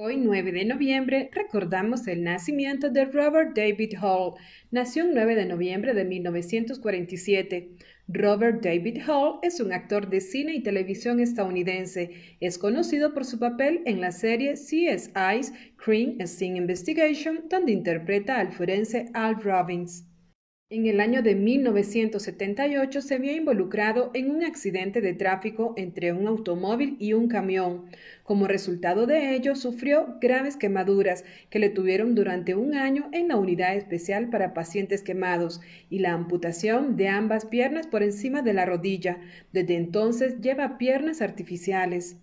Hoy, 9 de noviembre, recordamos el nacimiento de Robert David Hall. Nació el 9 de noviembre de 1947. Robert David Hall es un actor de cine y televisión estadounidense. Es conocido por su papel en la serie CSI's Crime Scene Investigation, donde interpreta al forense Al Robbins. En el año de 1978 se vio involucrado en un accidente de tráfico entre un automóvil y un camión. Como resultado de ello, sufrió graves quemaduras que le tuvieron durante un año en la unidad especial para pacientes quemados y la amputación de ambas piernas por encima de la rodilla. Desde entonces lleva piernas artificiales.